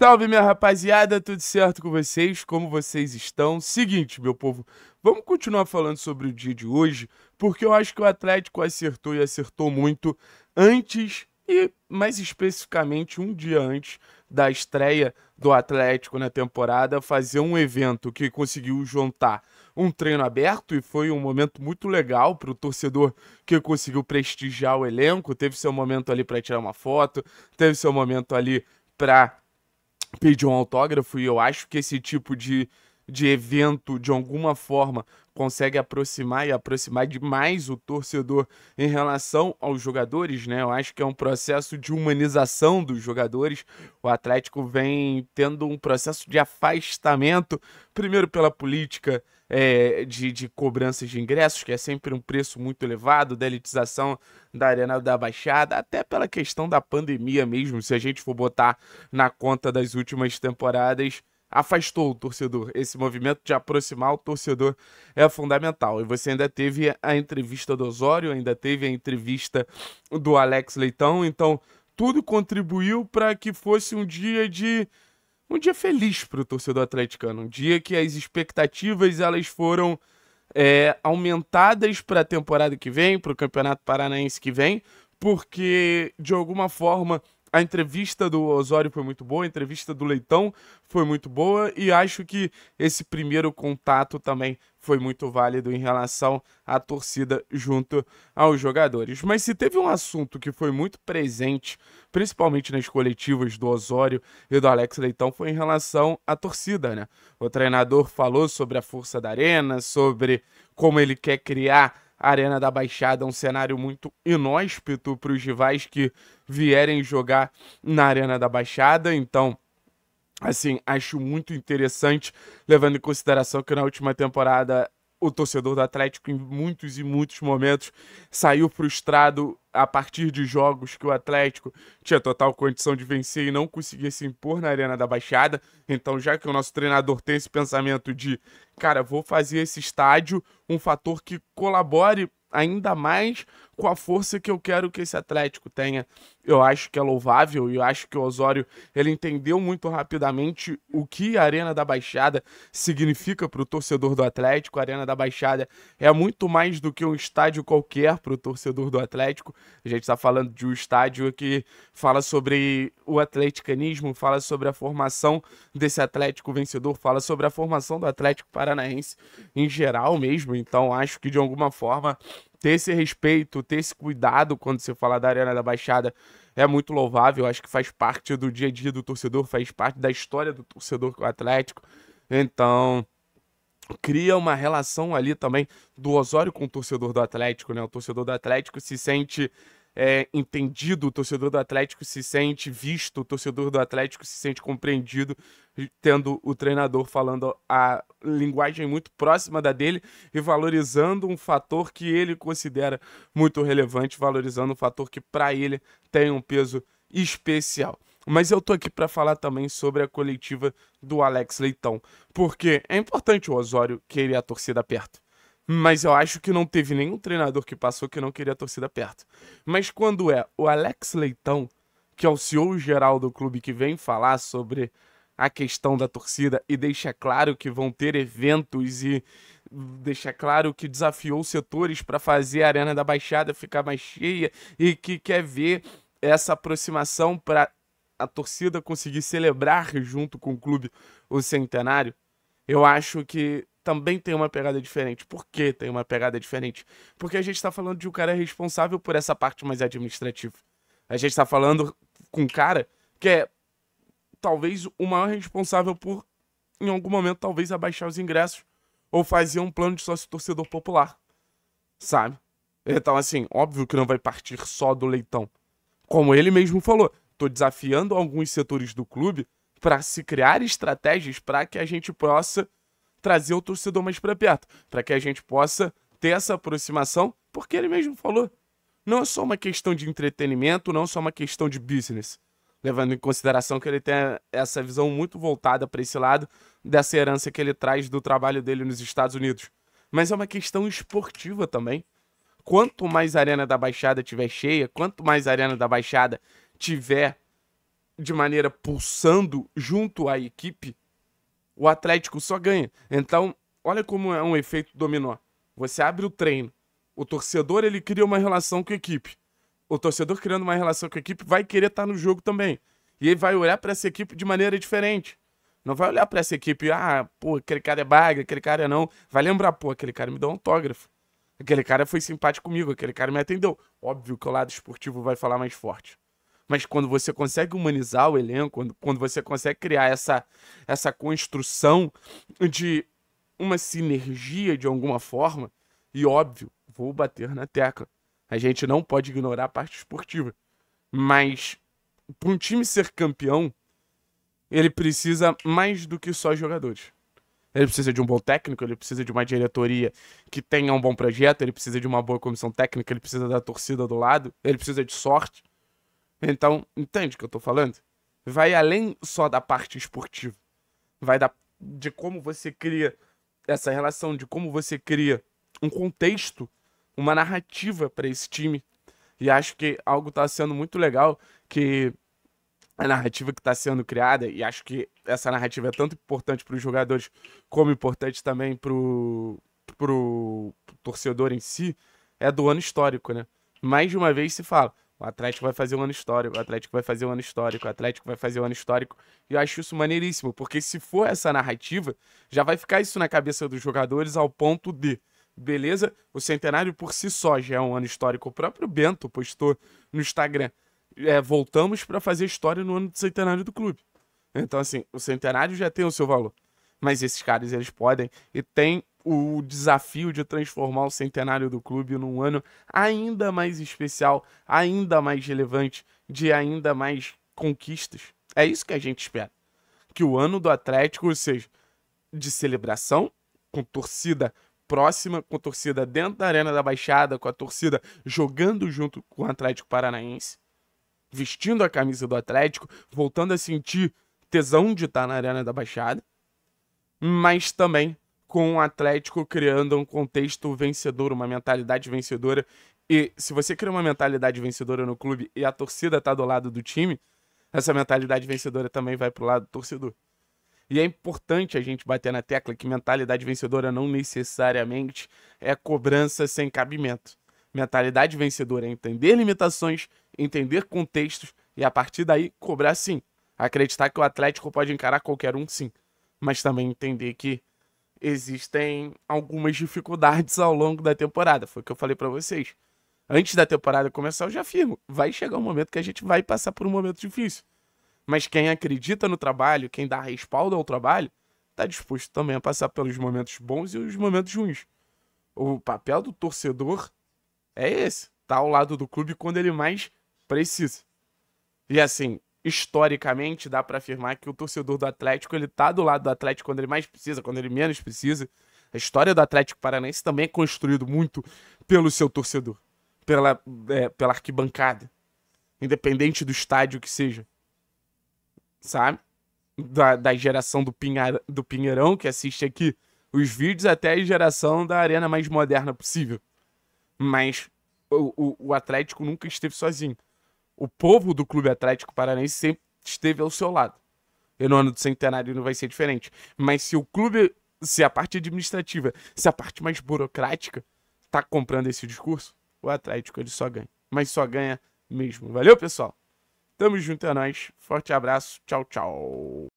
Salve, minha rapaziada, tudo certo com vocês? Como vocês estão? Seguinte, meu povo, vamos continuar falando sobre o dia de hoje, porque eu acho que o Atlético acertou e acertou muito antes e mais especificamente um dia antes da estreia do Atlético na temporada, fazer um evento que conseguiu juntar um treino aberto e foi um momento muito legal para o torcedor que conseguiu prestigiar o elenco, teve seu momento ali para tirar uma foto, teve seu momento ali para pedir um autógrafo, e eu acho que esse tipo de, de evento, de alguma forma, consegue aproximar e aproximar demais o torcedor em relação aos jogadores, né? Eu acho que é um processo de humanização dos jogadores. O Atlético vem tendo um processo de afastamento, primeiro pela política é, de, de cobranças de ingressos, que é sempre um preço muito elevado, da elitização da Arena da Baixada, até pela questão da pandemia mesmo, se a gente for botar na conta das últimas temporadas, afastou o torcedor. Esse movimento de aproximar o torcedor é fundamental. E você ainda teve a entrevista do Osório, ainda teve a entrevista do Alex Leitão, então tudo contribuiu para que fosse um dia de um dia feliz para o torcedor atleticano, um dia que as expectativas elas foram é, aumentadas para a temporada que vem, para o Campeonato Paranaense que vem, porque de alguma forma a entrevista do Osório foi muito boa, a entrevista do Leitão foi muito boa e acho que esse primeiro contato também foi muito válido em relação à torcida junto aos jogadores. Mas se teve um assunto que foi muito presente, principalmente nas coletivas do Osório e do Alex Leitão, foi em relação à torcida, né? O treinador falou sobre a força da arena, sobre como ele quer criar a Arena da Baixada um cenário muito inóspito para os rivais que vierem jogar na Arena da Baixada, então assim, acho muito interessante, levando em consideração que na última temporada o torcedor do Atlético, em muitos e muitos momentos, saiu frustrado a partir de jogos que o Atlético tinha total condição de vencer e não conseguia se impor na Arena da Baixada. Então, já que o nosso treinador tem esse pensamento de, cara, vou fazer esse estádio um fator que colabore ainda mais com a força que eu quero que esse Atlético tenha. Eu acho que é louvável e eu acho que o Osório ele entendeu muito rapidamente o que a Arena da Baixada significa para o torcedor do Atlético. A Arena da Baixada é muito mais do que um estádio qualquer para o torcedor do Atlético. A gente está falando de um estádio que fala sobre o atleticanismo, fala sobre a formação desse Atlético vencedor, fala sobre a formação do Atlético Paranaense em geral mesmo. Então acho que de alguma forma ter esse respeito, ter esse cuidado quando se fala da Arena da Baixada é muito louvável. Acho que faz parte do dia a dia do torcedor, faz parte da história do torcedor com é o Atlético. Então, cria uma relação ali também do Osório com o torcedor do Atlético, né? O torcedor do Atlético se sente é, entendido, o torcedor do Atlético se sente visto, o torcedor do Atlético se sente compreendido, tendo o treinador falando a linguagem muito próxima da dele e valorizando um fator que ele considera muito relevante, valorizando um fator que para ele tem um peso especial. Mas eu tô aqui para falar também sobre a coletiva do Alex Leitão, porque é importante o Osório querer a torcida perto. Mas eu acho que não teve nenhum treinador que passou que não queria a torcida perto. Mas quando é o Alex Leitão, que é o CEO geral do clube, que vem falar sobre a questão da torcida e deixa claro que vão ter eventos e deixa claro que desafiou setores para fazer a Arena da Baixada ficar mais cheia e que quer ver essa aproximação para a torcida conseguir celebrar junto com o clube o centenário. Eu acho que também tem uma pegada diferente. Por que tem uma pegada diferente? Porque a gente está falando de um cara responsável por essa parte mais administrativa. A gente está falando com um cara que é talvez o maior responsável por, em algum momento, talvez abaixar os ingressos ou fazer um plano de sócio-torcedor popular, sabe? Então, assim, óbvio que não vai partir só do leitão. Como ele mesmo falou, estou desafiando alguns setores do clube para se criar estratégias para que a gente possa trazer o torcedor mais para perto, para que a gente possa ter essa aproximação, porque ele mesmo falou. Não é só uma questão de entretenimento, não é só uma questão de business. Levando em consideração que ele tem essa visão muito voltada para esse lado, dessa herança que ele traz do trabalho dele nos Estados Unidos. Mas é uma questão esportiva também. Quanto mais a Arena da Baixada tiver cheia, quanto mais a Arena da Baixada tiver de maneira pulsando junto à equipe, o Atlético só ganha. Então, olha como é um efeito dominó. Você abre o treino, o torcedor ele cria uma relação com a equipe. O torcedor criando uma relação com a equipe vai querer estar tá no jogo também. E ele vai olhar para essa equipe de maneira diferente. Não vai olhar para essa equipe, ah, pô, aquele cara é baga, aquele cara é não. Vai lembrar, pô, aquele cara me deu um autógrafo. Aquele cara foi simpático comigo, aquele cara me atendeu. Óbvio que o lado esportivo vai falar mais forte mas quando você consegue humanizar o elenco, quando, quando você consegue criar essa, essa construção de uma sinergia de alguma forma, e óbvio, vou bater na tecla. A gente não pode ignorar a parte esportiva. Mas para um time ser campeão, ele precisa mais do que só jogadores. Ele precisa de um bom técnico, ele precisa de uma diretoria que tenha um bom projeto, ele precisa de uma boa comissão técnica, ele precisa da torcida do lado, ele precisa de sorte. Então, entende o que eu tô falando? Vai além só da parte esportiva. Vai da, de como você cria essa relação, de como você cria um contexto, uma narrativa para esse time. E acho que algo tá sendo muito legal que a narrativa que está sendo criada, e acho que essa narrativa é tanto importante para os jogadores como importante também para o torcedor em si, é do ano histórico, né? Mais de uma vez se fala, o Atlético vai fazer um ano histórico, o Atlético vai fazer um ano histórico, o Atlético vai fazer um ano histórico. E eu acho isso maneiríssimo, porque se for essa narrativa, já vai ficar isso na cabeça dos jogadores ao ponto de, beleza, o centenário por si só já é um ano histórico. O próprio Bento postou no Instagram, é, voltamos para fazer história no ano do centenário do clube. Então, assim, o centenário já tem o seu valor. Mas esses caras, eles podem e tem o desafio de transformar o centenário do clube num ano ainda mais especial, ainda mais relevante, de ainda mais conquistas. É isso que a gente espera. Que o ano do Atlético, seja, de celebração, com torcida próxima, com torcida dentro da Arena da Baixada, com a torcida jogando junto com o Atlético Paranaense, vestindo a camisa do Atlético, voltando a sentir tesão de estar na Arena da Baixada, mas também com o Atlético criando um contexto vencedor, uma mentalidade vencedora. E se você cria uma mentalidade vencedora no clube e a torcida tá do lado do time, essa mentalidade vencedora também vai pro lado do torcedor. E é importante a gente bater na tecla que mentalidade vencedora não necessariamente é cobrança sem cabimento. Mentalidade vencedora é entender limitações, entender contextos e a partir daí cobrar sim. Acreditar que o Atlético pode encarar qualquer um sim, mas também entender que existem algumas dificuldades ao longo da temporada. Foi o que eu falei para vocês. Antes da temporada começar, eu já afirmo, vai chegar um momento que a gente vai passar por um momento difícil. Mas quem acredita no trabalho, quem dá respaldo ao trabalho, está disposto também a passar pelos momentos bons e os momentos ruins. O papel do torcedor é esse, tá ao lado do clube quando ele mais precisa. E assim, historicamente dá para afirmar que o torcedor do Atlético ele tá do lado do Atlético quando ele mais precisa, quando ele menos precisa. A história do Atlético Paranaense também é construído muito pelo seu torcedor, pela, é, pela arquibancada, independente do estádio que seja, sabe? Da, da geração do, Pinhar, do Pinheirão que assiste aqui os vídeos até a geração da arena mais moderna possível. Mas o, o, o Atlético nunca esteve sozinho o povo do Clube Atlético Paranaense sempre esteve ao seu lado. E no ano do centenário não vai ser diferente. Mas se o clube, se a parte administrativa, se a parte mais burocrática tá comprando esse discurso, o Atlético ele só ganha. Mas só ganha mesmo. Valeu, pessoal? Tamo junto, é nóis. Forte abraço. Tchau, tchau.